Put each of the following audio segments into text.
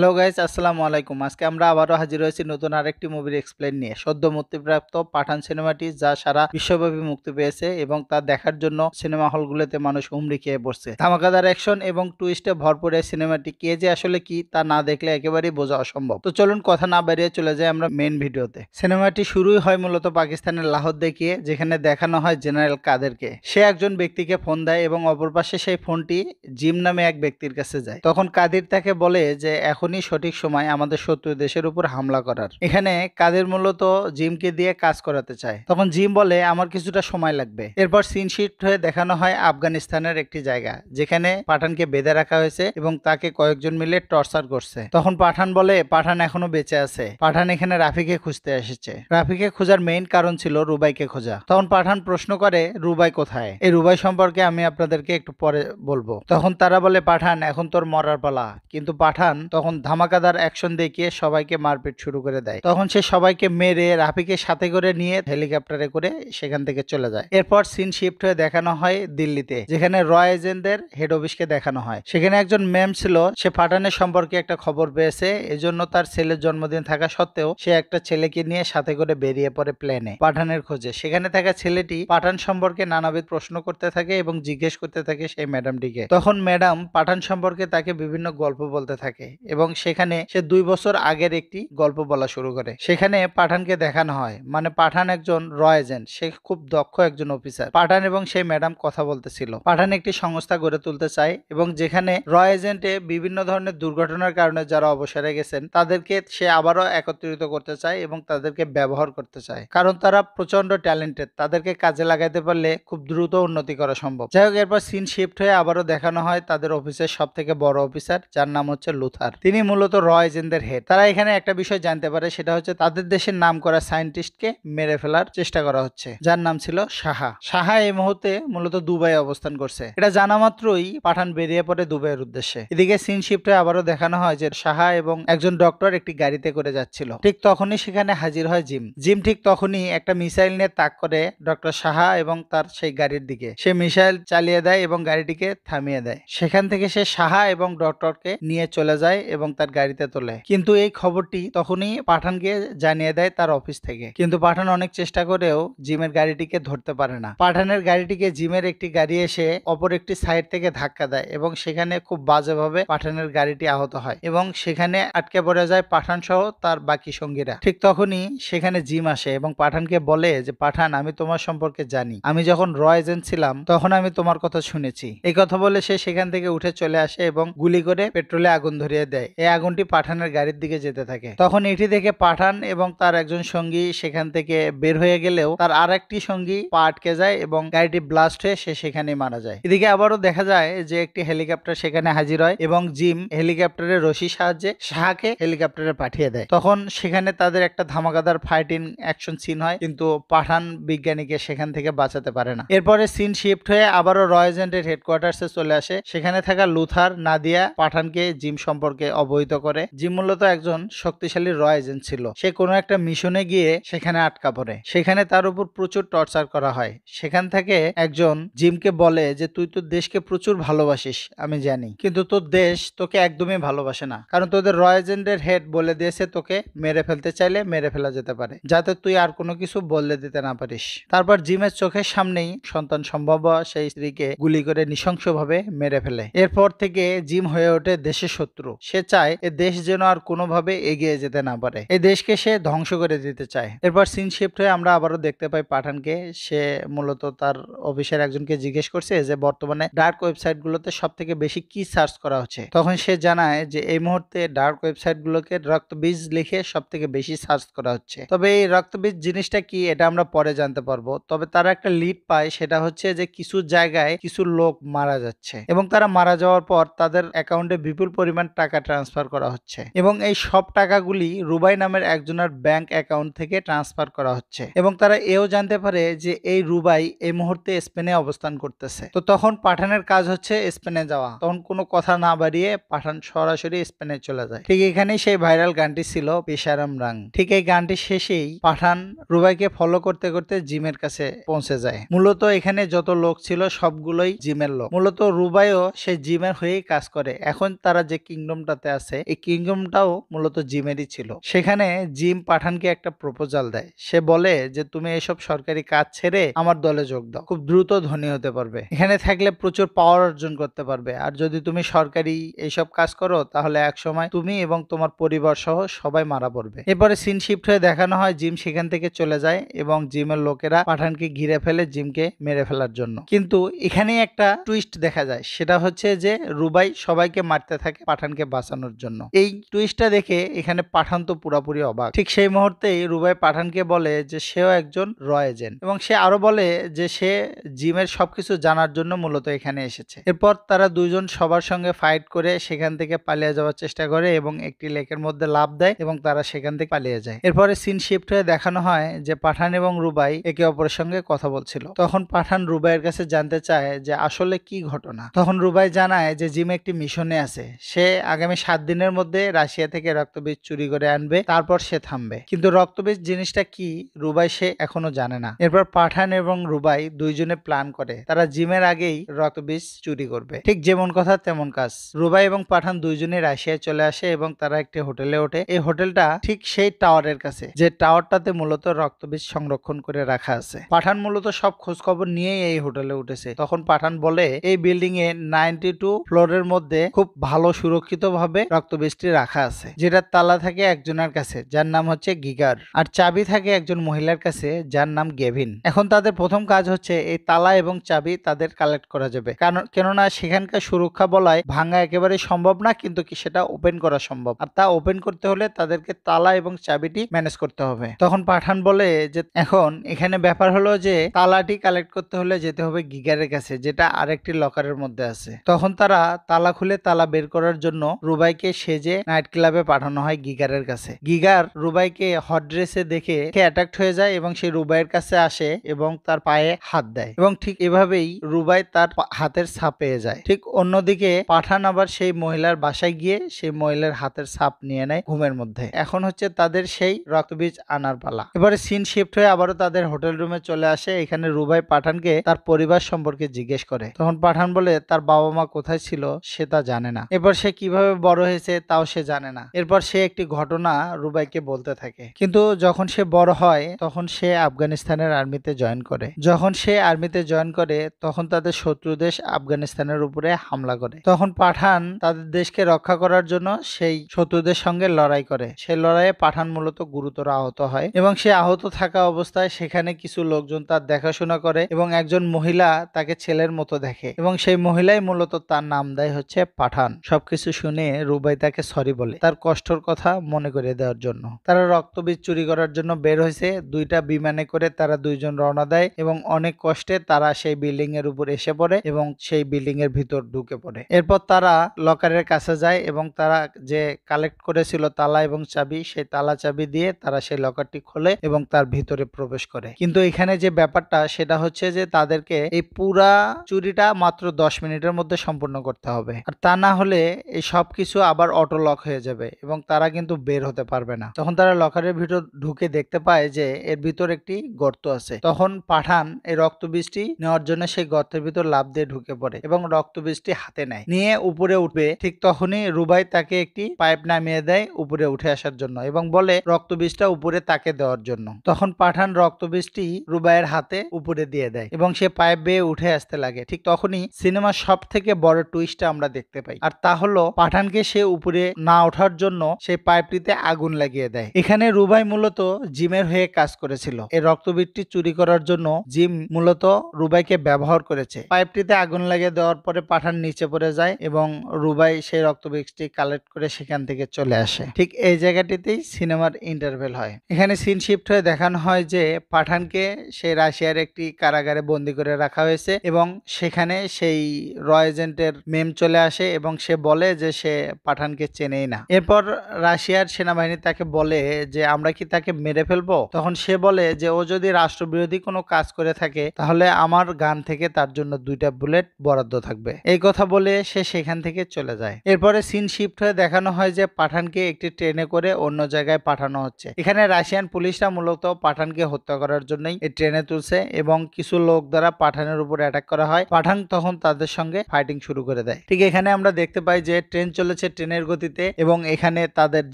Hello guys আসসালামু আলাইকুম আজকে আমরা আবারও হাজির হয়েছি নতুন আরেকটি মুভির এক্সপ্লেন নিয়ে সদ্য মুক্তিপ্রাপ্ত পাঠান সিনেমাটি যা সারা বিশ্বব্যাপী মুক্তি পেয়েছে এবং তা দেখার জন্য সিনেমা হলগুলোতে মানুষ হুমড়ি খেয়ে বসছে ধামাকাদার অ্যাকশন এবং টুইস্টে ভরপুর এই সিনেমাটি কে যে আসলে কি তা না দেখলে একেবারেই বোঝা অসম্ভব তো চলুন কথা না বেরিয়ে চলে যাই আমরা মেন ভিডিওতে সিনেমাটি শুরুই হয় মূলত পাকিস্তানের লাহোর দেখিয়ে যেখানে দেখানো হয় জেনারেল কাদেরকে সে একজন ব্যক্তিকে ফোন দেয় এবং অপর পাশে সেই ফোনটি জিম নামে এক ব্যক্তির কাছে যায় তখন কাদির তাকে বলে যে এখন এখনই সঠিক সময় আমাদের শত্রু দেশের উপর হামলা করার এখানে কাদের মূলত জিমকে দিয়ে কাজ করাতে চায় তখন জিম বলে আমার কিছুটা সময় লাগবে এরপর সিন শিফট হয়ে দেখানো হয় আফগানিস্তানের একটি জায়গা যেখানে পাঠানকে বেঁধে রাখা হয়েছে এবং তাকে কয়েকজন মিলে টর্চার করছে তখন পাঠান বলে পাঠান এখনো বেঁচে আছে পাঠান এখানে রাফিকে খুঁজতে এসেছে রাফিকে খোঁজার মেইন কারণ ছিল রুবাইকে খোঁজা তখন পাঠান প্রশ্ন করে রুবাই কোথায় এই রুবাই সম্পর্কে আমি আপনাদেরকে একটু পরে বলবো তখন তারা বলে পাঠান এখন তোর মরার পালা কিন্তু পাঠান তখন ধামাকাদার অ্যাকশন দেখিয়ে সবাইকে মারপিট শুরু করে দেয় তখন সে সবাইকে মেরে রাফিকে সাথে করে নিয়ে হেলিকপ্টারে করে সেখান থেকে চলে যায় এরপর সিন শিফট হয়ে দেখানো হয় দিল্লিতে যেখানে রয় এজেন্টদের হেড অফিসকে দেখানো হয় সেখানে একজন ম্যাম ছিল সে পাঠানের সম্পর্কে একটা খবর পেয়েছে এজন্য তার ছেলের জন্মদিন থাকা সত্ত্বেও সে একটা ছেলেকে নিয়ে সাথে করে বেরিয়ে পড়ে প্লেনে পাঠানের খোঁজে সেখানে থাকা ছেলেটি পাঠান সম্পর্কে নানাবিধ প্রশ্ন করতে থাকে এবং জিজ্ঞেস করতে থাকে সেই ম্যাডামটিকে তখন ম্যাডাম পাঠান সম্পর্কে তাকে বিভিন্ন গল্প বলতে থাকে এবং সেখানে সে দুই বছর আগের একটি গল্প বলা শুরু করে সেখানে পাঠানকে দেখানো হয় মানে পাঠান একজন রয় এজেন্ট সে খুব দক্ষ একজন অফিসার পাঠান এবং সেই ম্যাডাম কথা বলতেছিল পাঠান একটি সংস্থা গড়ে তুলতে চায় এবং যেখানে র এজেন্টে বিভিন্ন ধরনের দুর্ঘটনার কারণে যারা অবসরে গেছেন তাদেরকে সে আবারও একত্রিত করতে চায় এবং তাদেরকে ব্যবহার করতে চায় কারণ তারা প্রচন্ড ট্যালেন্টেড তাদেরকে কাজে লাগাইতে পারলে খুব দ্রুত উন্নতি করা সম্ভব যাই হোক এরপর সিন শিফট হয়ে আবারও দেখানো হয় তাদের অফিসের সব থেকে বড় অফিসার যার নাম হচ্ছে লুথার তিনি মূলত রয় হেড তারা এখানে একটা বিষয় জানতে পারে সেটা হচ্ছে তাদের দেশের নাম করা সায়েন্টিস্টকে মেরে ফেলার চেষ্টা করা হচ্ছে যার নাম ছিল সাহা সাহা এই মুহূর্তে মূলত দুবাই অবস্থান করছে এটা জানা মাত্রই পাঠান বেরিয়ে পড়ে দুবাইয়ের উদ্দেশ্যে এদিকে সিন শিফটে আবারও দেখানো হয় যে সাহা এবং একজন ডক্টর একটি গাড়িতে করে যাচ্ছিল ঠিক তখনই সেখানে হাজির হয় জিম জিম ঠিক তখনই একটা মিসাইল নিয়ে তাক করে ডক্টর সাহা এবং তার সেই গাড়ির দিকে সে মিসাইল চালিয়ে দেয় এবং গাড়িটিকে থামিয়ে দেয় সেখান থেকে সে সাহা এবং ডক্টরকে নিয়ে চলে যায় এবং তার গাড়িতে তোলে কিন্তু এই খবরটি তখনই পাঠানকে জানিয়ে দেয় তার অফিস থেকে কিন্তু পাঠান অনেক চেষ্টা করেও জিমের গাড়িটিকে ধরতে পারে না পাঠানের গাড়িটিকে জিমের একটি গাড়ি এসে অপর একটি সাইড থেকে ধাক্কা দেয় এবং সেখানে খুব বাজেভাবে পাঠানের গাড়িটি আহত হয় এবং সেখানে আটকে পড়ে যায় পাঠান সহ তার বাকি সঙ্গীরা ঠিক তখনই সেখানে জিম আসে এবং পাঠানকে বলে যে পাঠান আমি তোমার সম্পর্কে জানি আমি যখন র এজেন্ট ছিলাম তখন আমি তোমার কথা শুনেছি এই কথা বলে সে সেখান থেকে উঠে চলে আসে এবং গুলি করে পেট্রোলে আগুন ধরিয়ে দেয় এই আগুনটি পাঠানের গাড়ির দিকে যেতে থাকে তখন এটি দেখে পাঠান এবং তার একজন সঙ্গী সেখান থেকে বের হয়ে গেলেও তার আর একটি সঙ্গী পা আটকে যায় এবং গাড়িটি ব্লাস্ট হয়ে সে সেখানে মারা যায় এদিকে আবারও দেখা যায় যে একটি হেলিকপ্টার সেখানে হাজির হয় এবং জিম হেলিকপ্টারের রশি সাহায্যে শাহকে হেলিকপ্টারে পাঠিয়ে দেয় তখন সেখানে তাদের একটা ধামাকাদার ফাইটিং অ্যাকশন সিন হয় কিন্তু পাঠান বিজ্ঞানীকে সেখান থেকে বাঁচাতে পারে না এরপরে সিন শিফট হয়ে আবারও রয়েজেন্টের হেডকোয়ার্টার্সে চলে আসে সেখানে থাকা লুথার নাদিয়া পাঠানকে জিম সম্পর্কে অবহিত করে যে মূলত একজন শক্তিশালী র এজেন্ট ছিল সে কোনো একটা মিশনে গিয়ে সেখানে আটকা পড়ে সেখানে তার উপর প্রচুর টর্চার করা হয় সেখান থেকে একজন জিমকে বলে যে তুই তোর দেশকে প্রচুর ভালোবাসিস আমি জানি কিন্তু তোর দেশ তোকে একদমই ভালোবাসে না কারণ তোদের র এজেন্টের হেড বলে দিয়েছে তোকে মেরে ফেলতে চাইলে মেরে ফেলা যেতে পারে যাতে তুই আর কোনো কিছু বললে দিতে না পারিস তারপর জিমের চোখের সামনেই সন্তান সম্ভব সেই স্ত্রীকে গুলি করে নৃশংসভাবে মেরে ফেলে এরপর থেকে জিম হয়ে ওঠে দেশের শত্রু সে চায় এ দেশ যেন আর কোনোভাবে এগিয়ে যেতে না পারে এই দেশকে সে ধ্বংস করে দিতে চায় এরপর সিন শিফট হয়ে আমরা আবারও দেখতে পাই পাঠানকে সে মূলত তার অফিসের একজনকে জিজ্ঞেস করছে যে বর্তমানে ডার্ক ওয়েবসাইটগুলোতে সব থেকে বেশি কি সার্চ করা হচ্ছে তখন সে জানায় যে এই মুহূর্তে ডার্ক ওয়েবসাইটগুলোকে রক্তবীজ লিখে সব থেকে বেশি সার্চ করা হচ্ছে তবে এই রক্তবীজ জিনিসটা কি এটা আমরা পরে জানতে পারবো তবে তারা একটা লিড পায় সেটা হচ্ছে যে কিছু জায়গায় কিছু লোক মারা যাচ্ছে এবং তারা মারা যাওয়ার পর তাদের অ্যাকাউন্টে বিপুল পরিমাণ টাকা ট্রান্সফার করা হচ্ছে এবং এই সব টাকাগুলি রুবাই নামের একজনের ব্যাংক অ্যাকাউন্ট থেকে ট্রান্সফার করা হচ্ছে এবং তারা এও জানতে পারে যে এই রুবাই এই মুহূর্তে স্পেনে অবস্থান করতেছে তো তখন পাঠানের কাজ হচ্ছে স্পেনে যাওয়া তখন কোনো কথা না বাড়িয়ে পাঠান সরাসরি স্পেনে চলে যায় ঠিক এখানে সেই ভাইরাল গানটি ছিল পেশারাম রাং ঠিক এই গানটি শেষেই পাঠান রুবাইকে ফলো করতে করতে জিমের কাছে পৌঁছে যায় মূলত এখানে যত লোক ছিল সবগুলোই জিমের লোক মূলত রুবাইও সে জিমের হয়েই কাজ করে এখন তারা যে কিংডমটাতে সাথে আছে এই কিংডমটাও মূলত জিমেরই ছিল সেখানে জিম পাঠানকে একটা প্রপোজাল দেয় সে বলে যে তুমি এসব সরকারি কাজ ছেড়ে আমার দলে যোগ দাও খুব দ্রুত ধনী হতে পারবে এখানে থাকলে প্রচুর পাওয়ার অর্জন করতে পারবে আর যদি তুমি সরকারি এইসব কাজ করো তাহলে একসময় তুমি এবং তোমার পরিবার সহ সবাই মারা পড়বে এরপরে সিন শিফট হয়ে দেখানো হয় জিম সেখান থেকে চলে যায় এবং জিমের লোকেরা পাঠানকে ঘিরে ফেলে জিমকে মেরে ফেলার জন্য কিন্তু এখানে একটা টুইস্ট দেখা যায় সেটা হচ্ছে যে রুবাই সবাইকে মারতে থাকে পাঠানকে বাঁচ বাঁচানোর জন্য এই টুইস্টটা দেখে এখানে পাঠান তো পুরাপুরি অবাক ঠিক সেই মুহূর্তেই রুবাই পাঠানকে বলে যে সেও একজন র এজেন্ট এবং সে আরো বলে যে সে জিমের সবকিছু জানার জন্য মূলত এখানে এসেছে এরপর তারা দুইজন সবার সঙ্গে ফাইট করে সেখান থেকে পালিয়ে যাওয়ার চেষ্টা করে এবং একটি লেকের মধ্যে লাভ দেয় এবং তারা সেখান থেকে পালিয়ে যায় এরপরে সিন শিফট হয়ে দেখানো হয় যে পাঠান এবং রুবাই একে অপরের সঙ্গে কথা বলছিল তখন পাঠান রুবাইয়ের কাছে জানতে চায় যে আসলে কি ঘটনা তখন রুবাই জানায় যে জিম একটি মিশনে আছে সে আগামী সাত দিনের মধ্যে রাশিয়া থেকে রক্তবীজ চুরি করে আনবে তারপর সে থামবে কিন্তু রক্তবীজ জিনিসটা কি রুবাই সে এখনো জানে না এরপর পাঠান এবং রুবাই দুইজনে প্ল্যান করে তারা জিমের আগেই রক্তবীজ চুরি করবে ঠিক যেমন কথা তেমন কাজ রুবাই এবং পাঠান দুইজনে রাশিয়ায় চলে আসে এবং তারা একটি হোটেলে ওঠে এই হোটেলটা ঠিক সেই টাওয়ারের কাছে যে টাওয়ারটাতে মূলত রক্তবীজ সংরক্ষণ করে রাখা আছে পাঠান মূলত সব খোঁজ খবর নিয়েই এই হোটেলে উঠেছে তখন পাঠান বলে এই বিল্ডিং এ নাইনটি টু ফ্লোরের মধ্যে খুব ভালো সুরক্ষিত ভাবে হবে রক্তবীজটি রাখা আছে যেটার তালা থাকে একজনের কাছে যার নাম হচ্ছে গিগার আর চাবি থাকে একজন মহিলার কাছে যার নাম গেভিন এখন তাদের প্রথম কাজ হচ্ছে এই তালা এবং চাবি তাদের কালেক্ট করা যাবে কারণ কেননা সেখানকার সুরক্ষা বলায় ভাঙা একেবারে সম্ভব না কিন্তু কি সেটা ওপেন করা সম্ভব আর তা ওপেন করতে হলে তাদেরকে তালা এবং চাবিটি ম্যানেজ করতে হবে তখন পাঠান বলে যে এখন এখানে ব্যাপার হলো যে তালাটি কালেক্ট করতে হলে যেতে হবে গিগারের কাছে যেটা আরেকটি লকারের মধ্যে আছে তখন তারা তালা খুলে তালা বের করার জন্য রুবাইকে সেজে নাইট ক্লাবে পাঠানো হয় গিগারের কাছে গিগার রুবাইকে হট ড্রেসে দেখে অ্যাট্রাক্ট হয়ে যায় এবং সে রুবাইয়ের কাছে আসে এবং তার পায়ে হাত দেয় এবং ঠিক এভাবেই রুবাই তার হাতের ছাপ পেয়ে যায় ঠিক অন্যদিকে পাঠান আবার সেই মহিলার বাসায় গিয়ে সেই মহিলার হাতের ছাপ নিয়ে নেয় ঘুমের মধ্যে এখন হচ্ছে তাদের সেই রক্তবীজ আনার পালা এবারে সিন শিফট হয়ে আবারও তাদের হোটেল রুমে চলে আসে এখানে রুবাই পাঠানকে তার পরিবার সম্পর্কে জিজ্ঞেস করে তখন পাঠান বলে তার বাবা মা কোথায় ছিল সে তা জানে না এবার সে কিভাবে বড় হয়েছে তাও সে জানে না এরপর সে একটি ঘটনা রুবাইকে বলতে থাকে কিন্তু যখন সে বড় হয় তখন সে আফগানিস্তানের আর্মিতে জয়েন করে যখন সে আর্মিতে জয়েন করে তখন তাদের শত্রু দেশ আফগানিস্তানের উপরে হামলা করে তখন পাঠান তাদের দেশকে রক্ষা করার জন্য সেই শত্রুদের সঙ্গে লড়াই করে সে লড়াইয়ে পাঠান মূলত গুরুতর আহত হয় এবং সে আহত থাকা অবস্থায় সেখানে কিছু লোকজন তার দেখাশোনা করে এবং একজন মহিলা তাকে ছেলের মতো দেখে এবং সেই মহিলাই মূলত তার নাম দেয় হচ্ছে পাঠান সবকিছু শুনে রুবাই তাকে সরি বলে তার কষ্টর কথা মনে করে দেওয়ার জন্য তারা রক্তবীজ চুরি করার জন্য বের হয়েছে দুইটা বিমানে করে তারা দুইজন রওনা দেয় এবং অনেক কষ্টে তারা সেই বিল্ডিং এর উপর এসে পড়ে এবং সেই বিল্ডিং এর ভিতর ঢুকে পড়ে এরপর তারা লকারের কাছে যায় এবং তারা যে কালেক্ট করেছিল তালা এবং চাবি সেই তালা চাবি দিয়ে তারা সেই লকারটি খোলে এবং তার ভিতরে প্রবেশ করে কিন্তু এখানে যে ব্যাপারটা সেটা হচ্ছে যে তাদেরকে এই পুরা চুরিটা মাত্র দশ মিনিটের মধ্যে সম্পূর্ণ করতে হবে আর তা না হলে এই সবকিছু কিছু আবার অটো লক হয়ে যাবে এবং তারা কিন্তু বের হতে পারবে না তখন তারা লকারের ভিতর ঢুকে দেখতে পায় যে এর ভিতর একটি গর্ত আছে তখন পাঠান এই রক্ত বৃষ্টি নেওয়ার জন্য সেই গর্তের ভিতর লাভ দিয়ে ঢুকে পড়ে এবং রক্ত বৃষ্টি হাতে নেয় নিয়ে উপরে উঠবে ঠিক তখনই রুবাই তাকে একটি পাইপ নামিয়ে দেয় উপরে উঠে আসার জন্য এবং বলে রক্ত বৃষ্টিটা উপরে তাকে দেওয়ার জন্য তখন পাঠান রক্ত বৃষ্টি রুবাইয়ের হাতে উপরে দিয়ে দেয় এবং সে পাইপ বেয়ে উঠে আসতে লাগে ঠিক তখনই সিনেমার সব থেকে বড় টুইস্টটা আমরা দেখতে পাই আর তা হলো পাঠানকে থেকে সে উপরে না ওঠার জন্য সে পাইপটিতে আগুন লাগিয়ে দেয় এখানে রুবাই মূলত জিমের হয়ে কাজ করেছিল এই রক্তবীজটি চুরি করার জন্য জিম মূলত রুবাইকে ব্যবহার করেছে পাইপটিতে আগুন লাগিয়ে দেওয়ার পরে পাঠান নিচে পড়ে যায় এবং রুবাই সেই রক্তবীজটি কালেক্ট করে সেখান থেকে চলে আসে ঠিক এই জায়গাটিতেই সিনেমার ইন্টারভেল হয় এখানে সিন শিফট হয়ে দেখানো হয় যে পাঠানকে সেই রাশিয়ার একটি কারাগারে বন্দি করে রাখা হয়েছে এবং সেখানে সেই র এজেন্টের মেম চলে আসে এবং সে বলে যে সে পাঠানকে চেনেই না এরপর রাশিয়ার সেনাবাহিনী তাকে বলে যে আমরা কি তাকে মেরে ফেলবো তখন সে বলে যে ও যদি রাষ্ট্রবিরোধী কোনো কাজ করে থাকে তাহলে আমার গান থেকে তার জন্য দুইটা বুলেট বরাদ্দ থাকবে এই কথা বলে সে সেখান থেকে চলে যায় এরপরে সিন শিফট হয়ে দেখানো হয় যে পাঠানকে একটি ট্রেনে করে অন্য জায়গায় পাঠানো হচ্ছে এখানে রাশিয়ান পুলিশরা মূলত পাঠানকে হত্যা করার জন্যই এই ট্রেনে তুলছে এবং কিছু লোক দ্বারা পাঠানের উপর অ্যাটাক করা হয় পাঠান তখন তাদের সঙ্গে ফাইটিং শুরু করে দেয় ঠিক এখানে আমরা দেখতে পাই যে ট্রেন চলে চলেছে ট্রেনের গতিতে এবং এখানে তাদের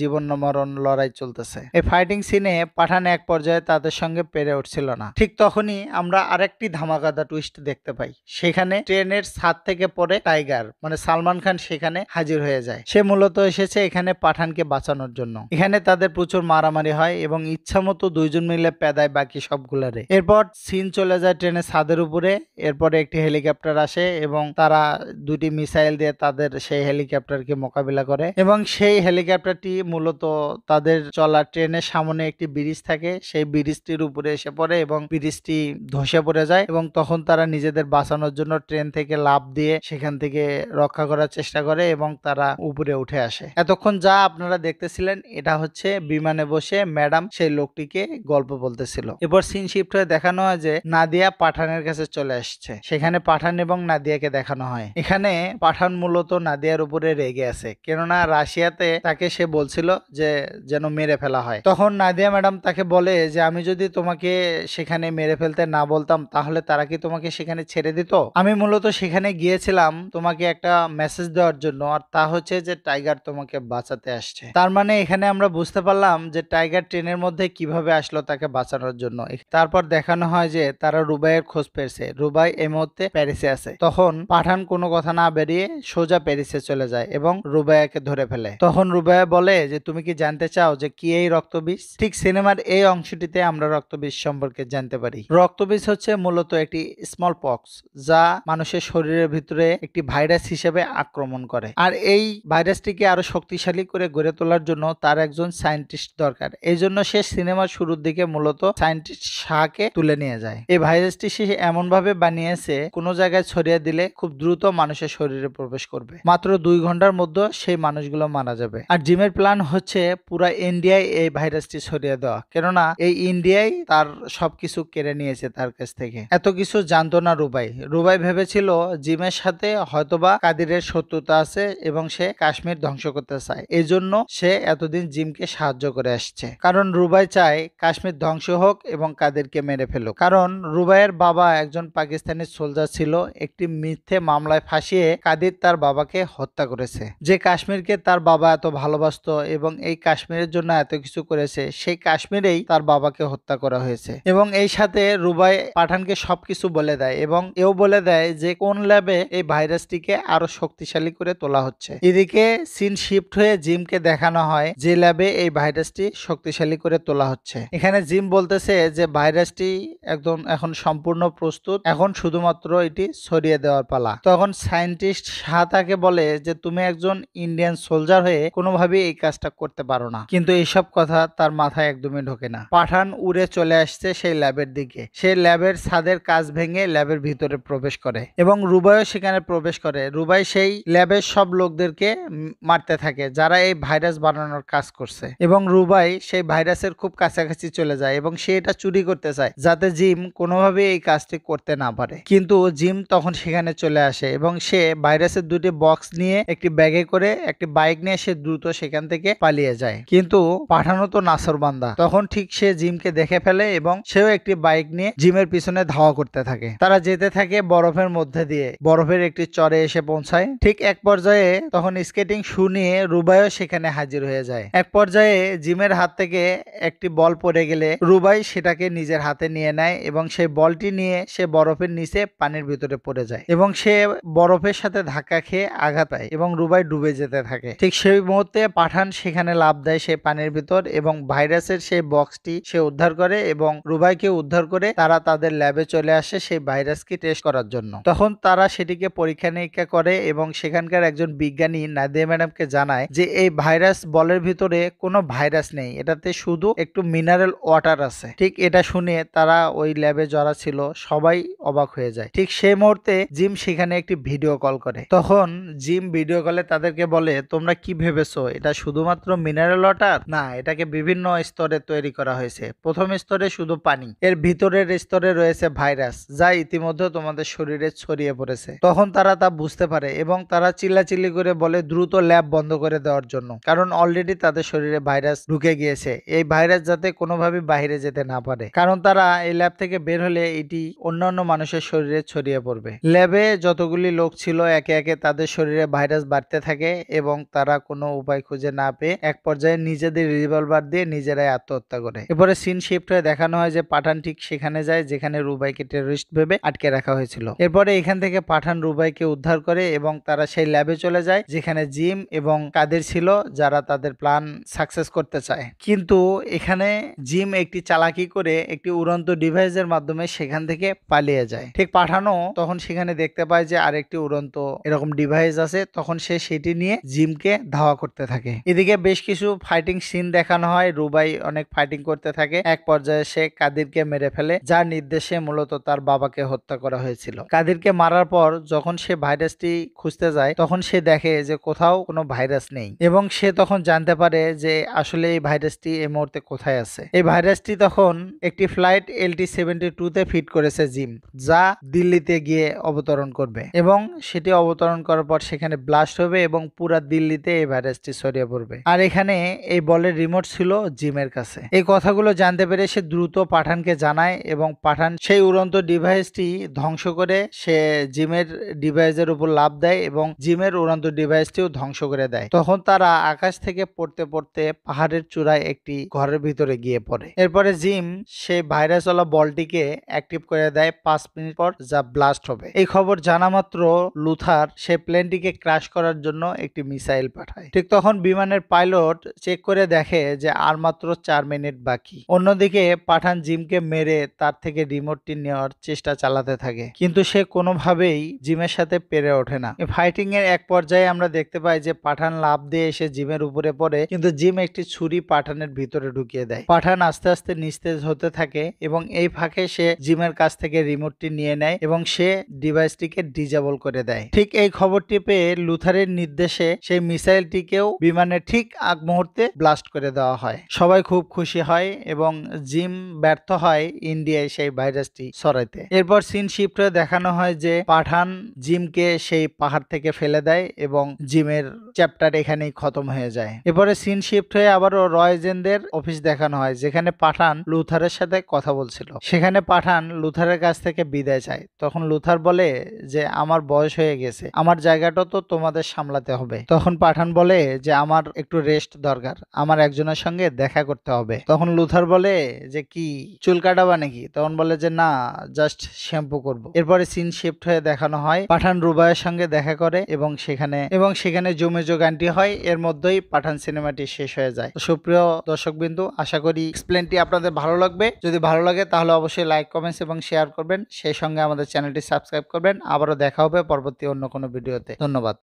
জীবন মরণ লড়াই চলতেছে এই ফাইটিং সিনে পাঠান এক পর্যায়ে তাদের সঙ্গে পেরে উঠছিল না ঠিক তখনই আমরা আরেকটি ধামাকাদা টুইস্ট দেখতে পাই সেখানে ট্রেনের ছাদ থেকে পরে টাইগার মানে সালমান খান সেখানে হাজির হয়ে যায় সে মূলত এসেছে এখানে পাঠানকে বাঁচানোর জন্য এখানে তাদের প্রচুর মারামারি হয় এবং ইচ্ছা মতো দুইজন মিলে পেদায় বাকি সবগুলারে এরপর সিন চলে যায় ট্রেনের ছাদের উপরে এরপরে একটি হেলিকপ্টার আসে এবং তারা দুটি মিসাইল দিয়ে তাদের সেই হেলিকপ্টারকে মোকাবিলা করে এবং সেই হেলিকপ্টারটি মূলত তাদের চলা ট্রেনের সামনে একটি ব্রিজ থাকে সেই ব্রিজটির উপরে এসে পড়ে এবং ব্রিজটি ধসে পড়ে যায় এবং তখন তারা নিজেদের বাঁচানোর জন্য ট্রেন থেকে লাভ দিয়ে সেখান থেকে রক্ষা করার চেষ্টা করে এবং তারা উপরে উঠে আসে এতক্ষণ যা আপনারা দেখতেছিলেন এটা হচ্ছে বিমানে বসে ম্যাডাম সেই লোকটিকে গল্প বলতেছিল এরপর সিন শিফট হয়ে দেখানো হয় যে নাদিয়া পাঠানের কাছে চলে আসছে সেখানে পাঠান এবং নাদিয়াকে দেখানো হয় এখানে পাঠান মূলত নাদিয়ার উপরে রেগে গেছে কেননা রাশিয়াতে তাকে সে বলছিল যে যেন মেরে ফেলা হয় তখন নাদিয়া ম্যাডাম তাকে বলে যে আমি যদি তোমাকে সেখানে মেরে ফেলতে না বলতাম তাহলে তারা কি তোমাকে সেখানে ছেড়ে দিত আমি মূলত সেখানে গিয়েছিলাম তোমাকে একটা মেসেজ দেওয়ার জন্য আর তা হচ্ছে যে টাইগার তোমাকে বাঁচাতে আসছে তার মানে এখানে আমরা বুঝতে পারলাম যে টাইগার ট্রেনের মধ্যে কিভাবে আসলো তাকে বাঁচানোর জন্য তারপর দেখানো হয় যে তারা রুবাইয়ের খোঁজ পেয়েছে রুবাই এই মুহূর্তে প্যারিসে আছে তখন পাঠান কোনো কথা না বেরিয়ে সোজা প্যারিসে চলে যায় এবং রুবায়াকে ধরে ফেলে তখন রুবায়া বলে যে তুমি কি জানতে চাও যে কি এই রক্তবিষ ঠিক সিনেমার এই অংশটিতে আমরা রক্তবিষ সম্পর্কে জানতে পারি রক্তবিষ হচ্ছে মূলত একটি স্মল পক্স যা মানুষের শরীরের ভিতরে একটি ভাইরাস হিসেবে আক্রমণ করে আর এই ভাইরাসটিকে আরো শক্তিশালী করে গড়ে তোলার জন্য তার একজন সায়েন্টিস্ট দরকার এই জন্য সে সিনেমার শুরুর দিকে মূলত সায়েন্টিস্ট শাহকে তুলে নিয়ে যায় এই ভাইরাসটি সে এমন ভাবে বানিয়েছে কোনো জায়গায় ছড়িয়ে দিলে খুব দ্রুত মানুষের শরীরে প্রবেশ করবে মাত্র দুই ঘন্টার মধ্যে মধ্যে সেই মানুষগুলো মারা যাবে আর জিমের প্ল্যান হচ্ছে পুরা ইন্ডিয়ায় এই ভাইরাসটি ছড়িয়ে দেওয়া কেননা এই ইন্ডিয়ায় তার সবকিছু কেড়ে নিয়েছে তার কাছ থেকে এত কিছু জানতো না রুবাই রুবাই ভেবেছিল জিমের সাথে হয়তোবা কাদিরের শত্রুতা আছে এবং সে কাশ্মীর ধ্বংস করতে চায় এই জন্য সে এতদিন জিমকে সাহায্য করে আসছে কারণ রুবাই চায় কাশ্মীর ধ্বংস হোক এবং কাদেরকে মেরে ফেলুক কারণ রুবাইয়ের বাবা একজন পাকিস্তানি সোলজার ছিল একটি মিথ্যে মামলায় ফাঁসিয়ে কাদির তার বাবাকে হত্যা করেছে যে কাশ্মীরকে তার বাবা এত ভালোবাসত এবং এই কাশ্মীরের জন্য এত কিছু করেছে সেই কাশ্মীরেই তার বাবাকে হত্যা করা হয়েছে এবং এই সাথে রুবাই পাঠানকে সবকিছু বলে দেয় এবং এও বলে দেয় যে কোন ল্যাবে এই ভাইরাসটিকে আরো শক্তিশালী করে তোলা হচ্ছে এদিকে সিন শিফট হয়ে জিমকে দেখানো হয় যে ল্যাবে এই ভাইরাসটি শক্তিশালী করে তোলা হচ্ছে এখানে জিম বলতেছে যে ভাইরাসটি একদম এখন সম্পূর্ণ প্রস্তুত এখন শুধুমাত্র এটি ছড়িয়ে দেওয়ার পালা তখন সায়েন্টিস্ট সাহাতাকে বলে যে তুমি একজন একজন ইন্ডিয়ান সোলজার হয়ে কোনোভাবে এই কাজটা করতে পারো না কিন্তু এইসব কথা তার মাথায় একদমই ঢোকে না পাঠান উড়ে চলে আসছে সেই ল্যাবের দিকে সে ল্যাবের ছাদের কাজ ভেঙে ল্যাবের ভিতরে প্রবেশ করে এবং রুবাইও সেখানে প্রবেশ করে রুবাই সেই ল্যাবের সব লোকদেরকে মারতে থাকে যারা এই ভাইরাস বানানোর কাজ করছে এবং রুবাই সেই ভাইরাসের খুব কাছাকাছি চলে যায় এবং সে এটা চুরি করতে চায় যাতে জিম কোনোভাবে এই কাজটি করতে না পারে কিন্তু জিম তখন সেখানে চলে আসে এবং সে ভাইরাসের দুটি বক্স নিয়ে একটি ব্যাগে বিয়ে করে একটি বাইক নিয়ে সে দ্রুত সেখান থেকে পালিয়ে যায় কিন্তু পাঠানো তো নাসর বান্দা তখন ঠিক সে জিমকে দেখে ফেলে এবং সেও একটি বাইক নিয়ে জিমের পিছনে ধাওয়া করতে থাকে তারা যেতে থাকে বরফের মধ্যে দিয়ে বরফের একটি চরে এসে পৌঁছায় ঠিক এক পর্যায়ে তখন স্কেটিং শু নিয়ে রুবাইও সেখানে হাজির হয়ে যায় এক পর্যায়ে জিমের হাত থেকে একটি বল পড়ে গেলে রুবাই সেটাকে নিজের হাতে নিয়ে নেয় এবং সেই বলটি নিয়ে সে বরফের নিচে পানির ভিতরে পড়ে যায় এবং সে বরফের সাথে ধাক্কা খেয়ে আঘাত পায় এবং রুবাই সবাই ডুবে যেতে থাকে ঠিক সেই মুহূর্তে পাঠান সেখানে লাভ দেয় সেই পানির ভিতর এবং ভাইরাসের সেই বক্সটি সে উদ্ধার করে এবং রুবাইকে উদ্ধার করে তারা তাদের ল্যাবে চলে আসে সেই ভাইরাসকে টেস্ট করার জন্য তখন তারা সেটিকে পরীক্ষা নিরীক্ষা করে এবং সেখানকার একজন বিজ্ঞানী নাদিয়া ম্যাডামকে জানায় যে এই ভাইরাস বলের ভিতরে কোনো ভাইরাস নেই এটাতে শুধু একটু মিনারেল ওয়াটার আছে ঠিক এটা শুনে তারা ওই ল্যাবে জড়া ছিল সবাই অবাক হয়ে যায় ঠিক সেই মুহূর্তে জিম সেখানে একটি ভিডিও কল করে তখন জিম ভিডিও কলে তাদেরকে বলে তোমরা কি ভেবেছো এটা শুধুমাত্র মিনারেল ওয়াটার না এটাকে বিভিন্ন স্তরে তৈরি করা হয়েছে প্রথম স্তরে শুধু পানি এর ভিতরের স্তরে রয়েছে ভাইরাস যা ইতিমধ্যে তোমাদের শরীরে ছড়িয়ে পড়েছে তখন তারা তা বুঝতে পারে এবং তারা চিল্লাচিল্লি করে বলে দ্রুত ল্যাব বন্ধ করে দেওয়ার জন্য কারণ অলরেডি তাদের শরীরে ভাইরাস ঢুকে গিয়েছে এই ভাইরাস যাতে কোনোভাবে বাইরে যেতে না পারে কারণ তারা এই ল্যাব থেকে বের হলে এটি অন্যান্য মানুষের শরীরে ছড়িয়ে পড়বে ল্যাবে যতগুলি লোক ছিল একে একে তাদের শরীরে ভাইরাস বাড়তে থাকে এবং তারা কোনো উপায় খুঁজে না পেয়ে এক পর্যায়ে নিজেদের রিভলভার দিয়ে নিজেরাই আত্মহত্যা করে এরপরে সিন শিফট হয়ে দেখানো হয় যে পাঠান ঠিক সেখানে যায় যেখানে রুবাইকে টেরোরিস্ট ভেবে আটকে রাখা হয়েছিল এরপরে এখান থেকে পাঠান রুবাইকে উদ্ধার করে এবং তারা সেই ল্যাবে চলে যায় যেখানে জিম এবং কাদের ছিল যারা তাদের প্ল্যান সাকসেস করতে চায় কিন্তু এখানে জিম একটি চালাকি করে একটি উড়ন্ত ডিভাইসের মাধ্যমে সেখান থেকে পালিয়ে যায় ঠিক পাঠানো তখন সেখানে দেখতে পায় যে আরেকটি উড়ন্ত এরকম ডিভাইস আছে তখন সে সেটি নিয়ে জিমকে ধাওয়া করতে থাকে এদিকে বেশ কিছু ফাইটিং সিন দেখানো হয় রুবাই অনেক ফাইটিং করতে থাকে এক পর্যায়ে সে কাদিরকে মেরে ফেলে যার নির্দেশে মূলত তার বাবাকে হত্যা করা হয়েছিল কাদিরকে মারার পর যখন সে ভাইরাসটি খুঁজতে যায় তখন সে দেখে যে কোথাও কোনো ভাইরাস নেই এবং সে তখন জানতে পারে যে আসলে এই ভাইরাসটি এই মুহূর্তে কোথায় আছে এই ভাইরাসটি তখন একটি ফ্লাইট এলটি সেভেন্টি টুতে ফিট করেছে জিম যা দিল্লিতে গিয়ে অবতরণ করবে এবং সেটি অবতরণ করার পর সেখানে ব্লাস্ট হবে এবং পুরা দিল্লিতে এই ভাইরাসটি ছড়িয়ে পড়বে আর এখানে এই বলের রিমোট ছিল জিমের কাছে এই কথাগুলো জানতে পেরে সে দ্রুত পাঠানকে জানায় এবং পাঠান সেই উড়ন্ত ডিভাইসটি ধ্বংস করে সে জিমের ডিভাইসের উপর লাভ দেয় এবং জিমের উড়ন্ত ডিভাইসটিও ধ্বংস করে দেয় তখন তারা আকাশ থেকে পড়তে পড়তে পাহাড়ের চূড়ায় একটি ঘরের ভিতরে গিয়ে পড়ে এরপরে জিম সেই ভাইরাসওয়ালা বলটিকে অ্যাক্টিভ করে দেয় পাঁচ মিনিট পর যা ব্লাস্ট হবে এই খবর জানা মাত্র লুথার সে প্লেনটিকে ক্রাশ করার জন্য জন্য একটি মিসাইল পাঠায় ঠিক তখন বিমানের পাইলট চেক করে দেখে যে আর মাত্র চার মিনিট বাকি অন্যদিকে পাঠান জিমকে মেরে তার থেকে রিমোটটি নেওয়ার চেষ্টা চালাতে থাকে কিন্তু সে কোনোভাবেই জিমের সাথে পেরে ওঠে না ফাইটিং এর এক পর্যায়ে আমরা দেখতে পাই যে পাঠান লাভ দিয়ে এসে জিমের উপরে পড়ে কিন্তু জিম একটি ছুরি পাঠানের ভিতরে ঢুকিয়ে দেয় পাঠান আস্তে আস্তে নিস্তেজ হতে থাকে এবং এই ফাঁকে সে জিমের কাছ থেকে রিমোটটি নিয়ে নেয় এবং সে ডিভাইসটিকে ডিজেবল করে দেয় ঠিক এই খবরটি পেয়ে লুথারের নির্দেশে সেই মিসাইলটিকেও বিমানে ঠিক আগ মুহূর্তে ব্লাস্ট করে দেওয়া হয় সবাই খুব খুশি হয় এবং জিম ব্যর্থ হয় ইন্ডিয়ায় সেই ভাইরাসটি ছড়াইতে এরপর সিন শিফট দেখানো হয় যে পাঠান জিমকে সেই পাহাড় থেকে ফেলে দেয় এবং জিমের চ্যাপ্টার এখানেই খতম হয়ে যায় এরপরে সিন শিফট হয়ে আবারও রয়জেনদের অফিস দেখানো হয় যেখানে পাঠান লুথারের সাথে কথা বলছিল সেখানে পাঠান লুথারের কাছ থেকে বিদায় চায় তখন লুথার বলে যে আমার বয়স হয়ে গেছে আমার জায়গাটা তো তোমাদের সামলা সামলাতে হবে তখন পাঠান বলে যে আমার একটু রেস্ট দরকার আমার একজনের সঙ্গে দেখা করতে হবে তখন লুথার বলে যে কি চুল কাটাবা নাকি তখন বলে যে না জাস্ট শ্যাম্পু করব। এরপরে সিন শিফট হয়ে দেখানো হয় পাঠান রুবায়ের সঙ্গে দেখা করে এবং সেখানে এবং সেখানে জমেজো গানটি হয় এর মধ্যেই পাঠান সিনেমাটি শেষ হয়ে যায় সুপ্রিয় দর্শক বিন্দু আশা করি এক্সপ্লেনটি আপনাদের ভালো লাগবে যদি ভালো লাগে তাহলে অবশ্যই লাইক কমেন্টস এবং শেয়ার করবেন সেই সঙ্গে আমাদের চ্যানেলটি সাবস্ক্রাইব করবেন আবারও দেখা হবে পরবর্তী অন্য কোনো ভিডিওতে ধন্যবাদ